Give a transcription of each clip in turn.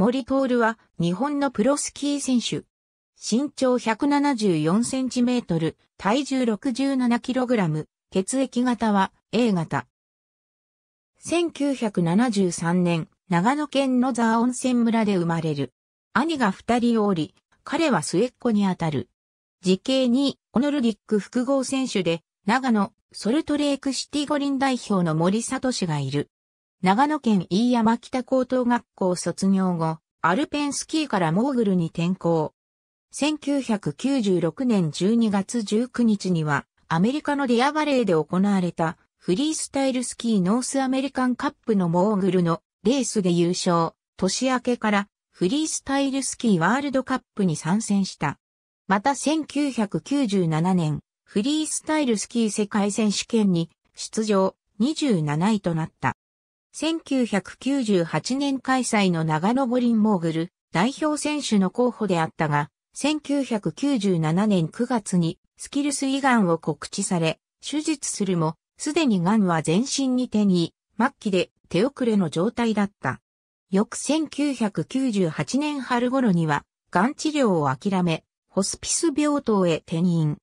森徹は日本のプロスキー選手。身長174センチメートル、体重67キログラム、血液型は A 型。1973年、長野県野沢温泉村で生まれる。兄が二人おり、彼は末っ子にあたる。時系に、オノルディック複合選手で、長野、ソルトレークシティ五輪代表の森里氏がいる。長野県飯山北高等学校卒業後、アルペンスキーからモーグルに転向。1996年12月19日には、アメリカのディアバレーで行われた、フリースタイルスキーノースアメリカンカップのモーグルのレースで優勝。年明けからフリースタイルスキーワールドカップに参戦した。また1997年、フリースタイルスキー世界選手権に出場27位となった。1998年開催の長野五輪モーグル代表選手の候補であったが、1997年9月にスキルス胃がんを告知され、手術するも、すでにがんは全身に手に、末期で手遅れの状態だった。翌1998年春頃には、がん治療を諦め、ホスピス病棟へ転院。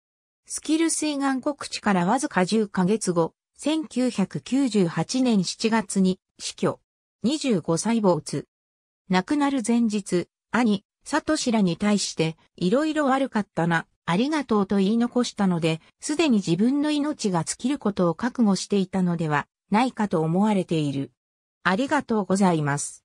スキルス胃がん告知からわずか10ヶ月後、1998年7月に死去。25歳没。亡くなる前日、兄、サトシらに対して、いろいろ悪かったな、ありがとうと言い残したので、すでに自分の命が尽きることを覚悟していたのではないかと思われている。ありがとうございます。